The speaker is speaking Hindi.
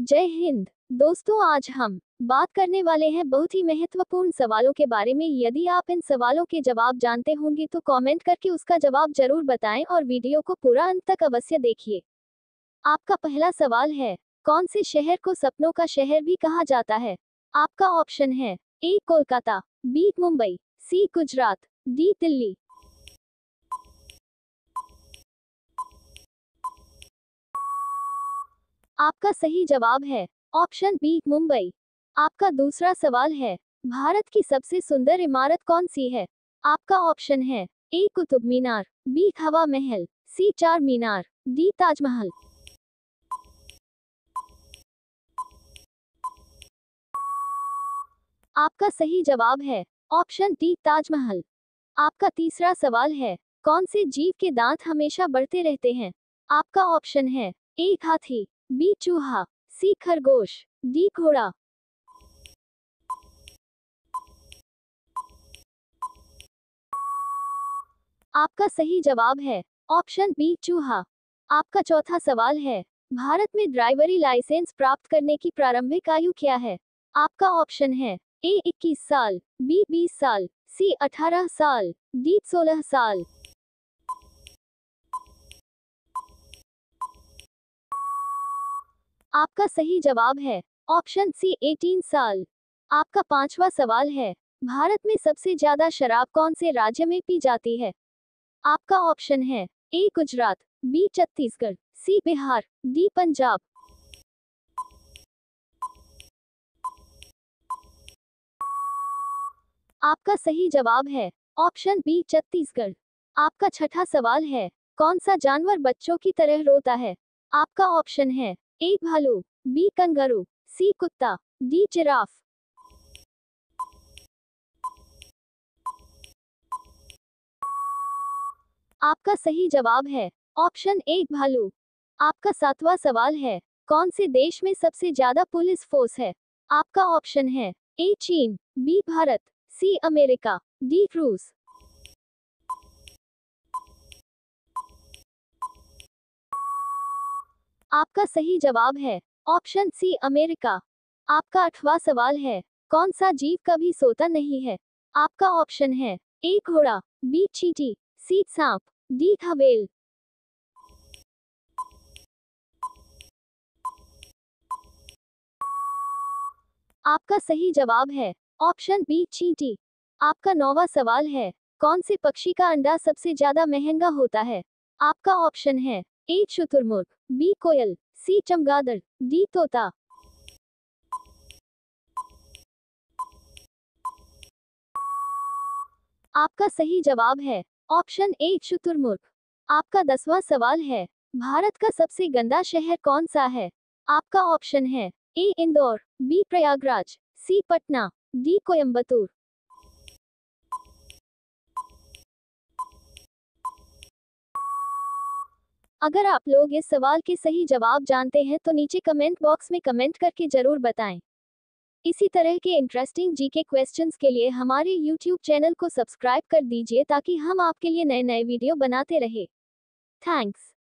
जय हिंद दोस्तों आज हम बात करने वाले हैं बहुत ही महत्वपूर्ण सवालों के बारे में यदि आप इन सवालों के जवाब जानते होंगे तो कमेंट करके उसका जवाब जरूर बताएं और वीडियो को पूरा अंत तक अवश्य देखिए आपका पहला सवाल है कौन से शहर को सपनों का शहर भी कहा जाता है आपका ऑप्शन है A Kolkata B Mumbai C Gujarat D Delhi आपका सही जवाब है ऑप्शन बी मुंबई आपका दूसरा सवाल है भारत की सबसे सुंदर इमारत कौन सी है आपका ऑप्शन है ए कुतुब मीनार बी हवा महल सी चार मीनार डी ताजमहल आपका सही जवाब है ऑप्शन डी ताजमहल आपका तीसरा सवाल है कौन से जीव के दांत हमेशा बढ़ते रहते हैं आपका ऑप्शन है ए हाथी बी चूहा सी खरगोश डी घोड़ा आपका सही जवाब है ऑप्शन बी चूहा आपका चौथा सवाल है भारत में ड्राइवरी लाइसेंस प्राप्त करने की प्रारंभिक आयु क्या है आपका ऑप्शन है ए 21 साल बी 20 साल सी 18 साल डी 16 साल आपका सही जवाब है ऑप्शन सी 18 साल आपका पांचवा सवाल है भारत में सबसे ज्यादा शराब कौन से राज्य में पी जाती है आपका ऑप्शन है A Gujarat B Chhattisgarh C Bihar D Punjab आपका सही जवाब है ऑप्शन बी छत्तीसगढ़ आपका छठा सवाल है कौन सा जानवर बच्चों की तरह रोता है आपका ऑप्शन है ए भालू बी कंगारू सी कुत्ता डी जिराफ आपका सही जवाब है ऑप्शन एक भालू आपका सातवां सवाल है कौन से देश में सबसे ज्यादा पुलिस फोर्स है आपका ऑप्शन है ए चीन B Bharat C America D रूस आपका सही जवाब है ऑप्शन सी अमेरिका आपका अठवा सवाल है कौन सा जीव कभी सोता नहीं है आपका ऑप्शन है ए घोड़ा बी चीटी सी सांप डी हवेल आपका सही जवाब है ऑप्शन बी चींटी आपका नौवा सवाल है कौन से पक्षी का अंडा सबसे ज्यादा महंगा होता है आपका ऑप्शन है ए चतुर्मुर्ग बी कोयल सी चमगादड़ डी तोता आपका सही जवाब है ऑप्शन ए शुतुरमुर्ग आपका दसवां सवाल है भारत का सबसे गंदा शहर कौन सा है आपका ऑप्शन है A Indore B Prayagraj C Patna D Coimbatore अगर आप लोग इस सवाल के सही जवाब जानते हैं तो नीचे कमेंट बॉक्स में कमेंट करके जरूर बताएं इसी तरह के इंटरेस्टिंग जीके क्वेश्चंस के लिए हमारे यूट्यूब चैनल को सब्सक्राइब कर दीजिए ताकि हम आपके लिए नए नए वीडियो बनाते रहे थैंक्स